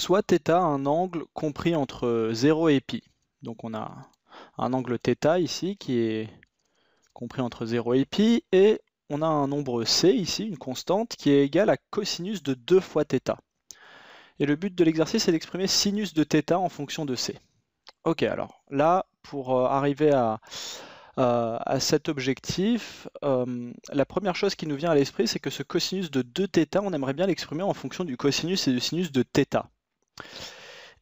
soit θ un angle compris entre 0 et π. Donc on a un angle θ ici qui est compris entre 0 et π, et on a un nombre c ici, une constante, qui est égale à cosinus de 2 fois θ. Et le but de l'exercice est d'exprimer sinus de θ en fonction de c. Ok, alors là, pour euh, arriver à, cet objectif, euh, la première chose qui nous vient à l'esprit, c'est que ce cosinus de 2θ, on aimerait bien l'exprimer en fonction du cosinus et du sinus de θ.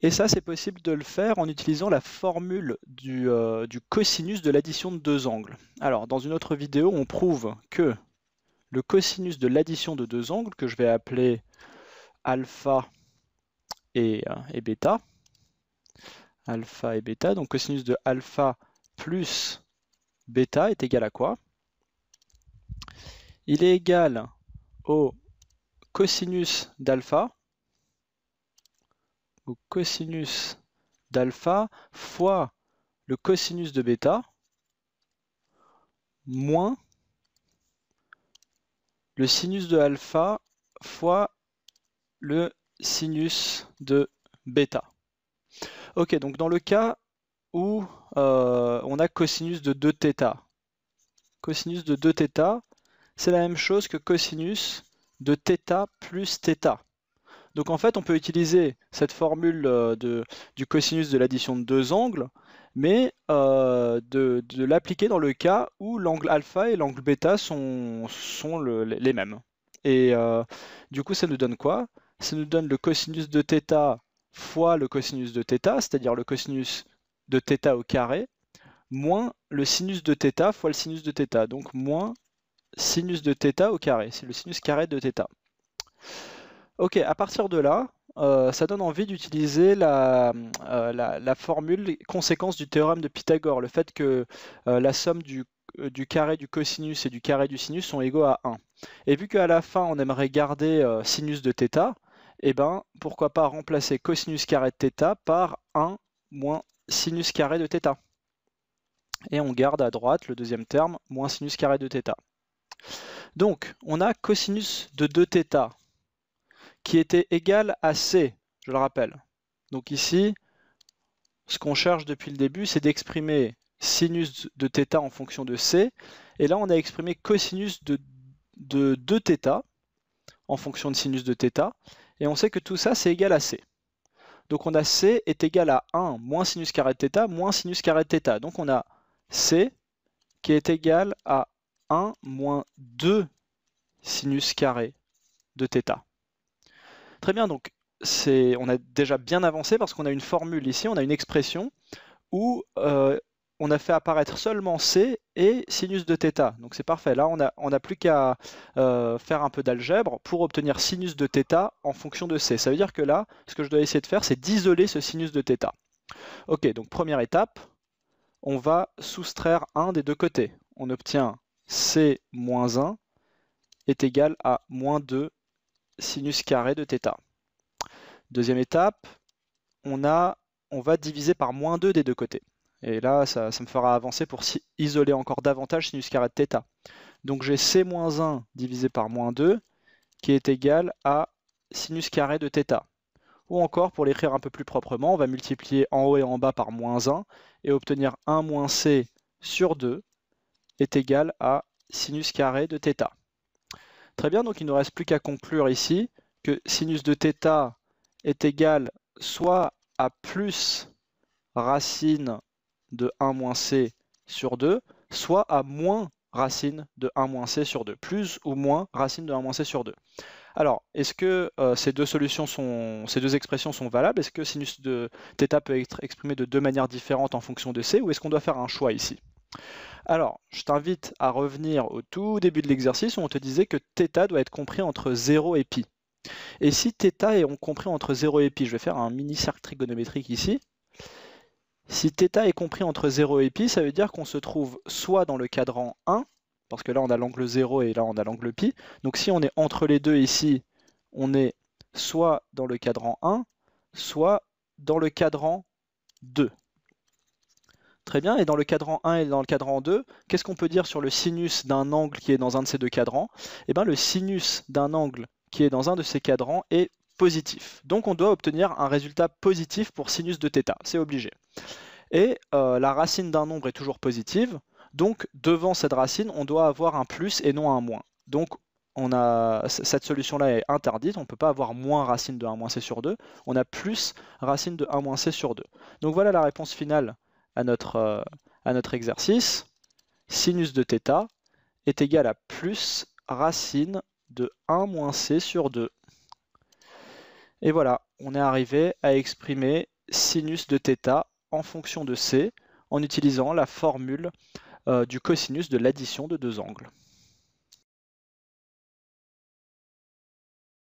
Et ça, c'est possible de le faire en utilisant la formule euh, du, cosinus de l'addition de deux angles. Alors, dans une autre vidéo, on prouve que le cosinus de l'addition de deux angles, que je vais appeler alpha et, euh, et bêta, alpha et bêta, donc cosinus de alpha plus bêta est égal à quoi Il est égal au cosinus d'alpha au cosinus d'alpha fois le cosinus de bêta moins le sinus de alpha fois le sinus de bêta. Ok, donc dans le cas où euh, on a cosinus de 2 θ, cosinus de 2 θ, c'est la même chose que cosinus de θ plus θ. Donc en fait, on peut utiliser cette formule euh, du cosinus de l'addition de deux angles, mais euh, de, l'appliquer dans le cas où l'angle alpha et l'angle bêta sont, les mêmes. Et euh, du coup, ça nous donne quoi Ça nous donne le cosinus de θ fois le cosinus de θ, c'est-à-dire le cosinus de θ au carré, moins le sinus de θ fois le sinus de θ, donc moins sinus de θ au carré, c'est le sinus carré de θ. Ok, à partir de là, euh, ça donne envie d'utiliser euh, la, formule conséquence du théorème de Pythagore, le fait que euh, la somme du, carré du cosinus et du carré du sinus sont égaux à 1. Et vu qu'à la fin on aimerait garder sinus de θ, et eh ben pourquoi pas remplacer cosinus carré de θ par 1 moins sinus carré de θ. Et on garde à droite le deuxième terme, moins sinus carré de θ. Donc, on a cosinus de 2θ qui était égal à C, je le rappelle. Donc ici, ce qu'on cherche depuis le début, c'est d'exprimer sinus de θ en fonction de C. Et là, on a exprimé cosinus de, de 2θ en fonction de sinus de θ. Et on sait que tout ça, c'est égal à C. Donc on a C est égal à 1 moins sinus carré de θ moins sinus carré de θ. Donc on a C qui est égal à 1 moins 2 sinus carré de θ. Très bien, donc c'est, on a déjà bien avancé parce qu'on a une formule ici, on a une expression où euh, on a fait apparaître seulement C et sinus de θ. Donc c'est parfait. Là, on n'a on plus qu'à euh, faire un peu d'algèbre pour obtenir sinus de θ en fonction de C. Ça veut dire que là, ce que je dois essayer de faire, c'est d'isoler ce sinus de θ. Ok, donc première étape, on va soustraire 1 des deux côtés. On obtient C moins 1 est égal à moins 2 sinus carré de θ. Deuxième étape, on, a, on va diviser par moins 2 des deux côtés. Et là, ça, me fera avancer pour isoler encore davantage sinus carré de θ. Donc j'ai C-1 moins divisé par moins 2 qui est égal à sinus carré de θ. Ou encore, pour l'écrire un peu plus proprement, on va multiplier en haut et en bas par moins 1 et obtenir 1 moins C sur 2 est égal à sinus carré de θ. Très bien, donc il ne nous reste plus qu'à conclure ici que sinus de θ est égal soit à plus racine de 1 moins c sur 2, soit à moins racine de 1 moins c sur 2, plus ou moins racine de 1 moins c sur 2. Alors, est-ce que euh, ces deux solutions sont, ces deux expressions sont valables Est-ce que sinus de θ peut être exprimé de deux manières différentes en fonction de c, ou est-ce qu'on doit faire un choix ici alors, je t'invite à revenir au tout début de l'exercice où on te disait que θ doit être compris entre 0 et π. Et si θ est compris entre 0 et π, je vais faire un mini cercle trigonométrique ici. Si θ est compris entre 0 et π, ça veut dire qu'on se trouve soit dans le cadran 1, parce que là on a l'angle 0 et là on a l'angle π. Donc si on est entre les deux ici, on est soit dans le cadran 1, soit dans le cadran 2. Très bien. Et dans le cadran 1 et dans le cadran 2, qu'est-ce qu'on peut dire sur le sinus d'un angle qui est dans un de ces deux cadrans Eh bien, le sinus d'un angle qui est dans un de ces cadrans est positif. Donc, on doit obtenir un résultat positif pour sinus de θ. C'est obligé. Et euh, la racine d'un nombre est toujours positive. Donc, devant cette racine, on doit avoir un plus et non un moins. Donc, cette solution-là est interdite, on ne peut pas avoir moins racine de 1 moins c sur 2, on a plus racine de 1 moins c sur 2. Donc voilà la réponse finale à notre, euh, à notre exercice, sinus de θ est égal à plus racine de 1 moins c sur 2. Et voilà, on est arrivé à exprimer sinus de θ en fonction de c en utilisant la formule euh, du cosinus de l'addition de deux angles.